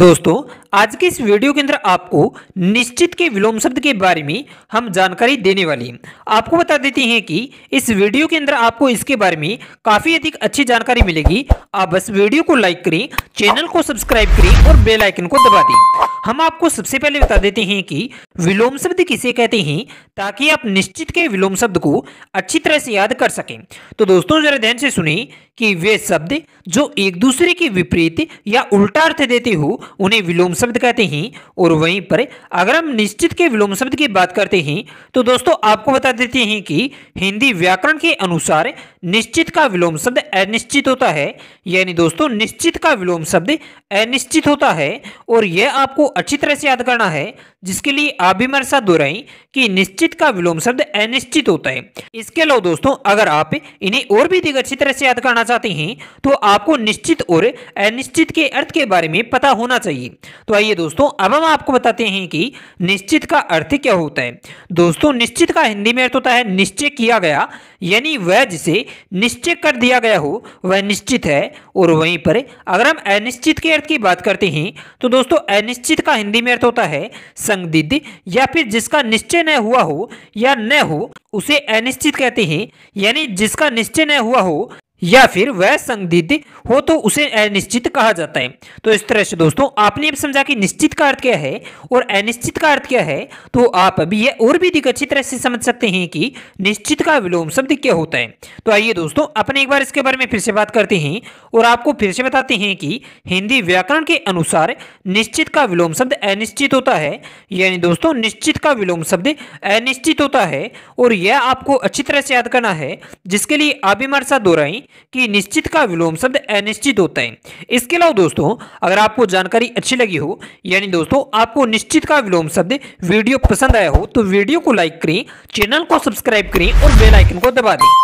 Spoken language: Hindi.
दोस्तों आज के इस वीडियो के अंदर आपको निश्चित के विलोम शब्द के बारे में हम जानकारी देने वाले हैं आपको बता देते हैं कि इस वीडियो के अंदर आपको इसके बारे में काफ़ी अधिक अच्छी जानकारी मिलेगी आप बस वीडियो को लाइक करें चैनल को सब्सक्राइब करें और बेल आइकन को दबा दें हम आपको सबसे पहले बता देते हैं कि विलोम शब्द किसे कहते हैं ताकि आप निश्चित के विलोम शब्द को अच्छी तरह से याद कर सकें तो दोस्तों जरा ध्यान से सुनिए कि वे शब्द जो एक दूसरे के विपरीत या उल्टा अर्थ देते हो उन्हें विलोम शब्द कहते हैं और वहीं पर अगर हम निश्चित के विलोम शब्द की बात करते हैं तो दोस्तों आपको बता देते हैं कि हिंदी व्याकरण के अनुसार निश्चित का विलोम शब्द अनिश्चित होता है यानी दोस्तों निश्चित का विलोम शब्द अनिश्चित होता है और यह आपको अच्छी तरह से याद करना है जिसके लिए आप भी मेरे साथ दोहराएं कि निश्चित का विलोम शब्द अनिश्चित होता है इसके अलावा दोस्तों अगर आप इन्हें और भी अधिक अच्छी तरह से याद करना करना चाहते हैं तो आपको निश्चित और अनिश्चित के अर्थ के बारे में पता होना चाहिए तो आइए दोस्तों अब हम आपको बताते हैं कि निश्चित का अर्थ क्या होता है दोस्तों निश्चित का हिंदी में अर्थ होता है निश्चय किया गया यानी वह जिसे निश्चय कर दिया गया हो वह निश्चित है और वहीं पर अगर हम अनिश्चित के अर्थ की बात करते हैं तो दोस्तों अनिश्चित का हिंदी में अर्थ होता है संदिग्ध या फिर जिसका निश्चय न हुआ हो या न हो उसे अनिश्चित कहते हैं यानी जिसका निश्चय न हुआ हो या फिर वह संदिग्ध हो तो उसे अनिश्चित कहा जाता है तो इस तरह से दोस्तों आपने अब समझा कि निश्चित का अर्थ क्या है और अनिश्चित का अर्थ क्या है तो आप अभी यह और भी अधिक अच्छी तरह से समझ सकते हैं कि निश्चित का विलोम शब्द क्या होता है तो आइए दोस्तों अपने एक बार इसके बारे में फिर से बात करते हैं और आपको फिर से बताते हैं कि हिंदी व्याकरण के अनुसार निश्चित का विलोम शब्द अनिश्चित होता है यानी दोस्तों निश्चित का विलोम शब्द अनिश्चित होता है और यह आपको अच्छी तरह से याद करना है जिसके लिए आप हमारे साथ दोहराएं कि निश्चित का विलोम शब्द अनिश्चित होता है इसके अलावा दोस्तों अगर आपको जानकारी अच्छी लगी हो यानी दोस्तों आपको निश्चित का विलोम शब्द वीडियो पसंद आया हो तो वीडियो को लाइक करें चैनल को सब्सक्राइब करें और बेलाइकन को दबा दें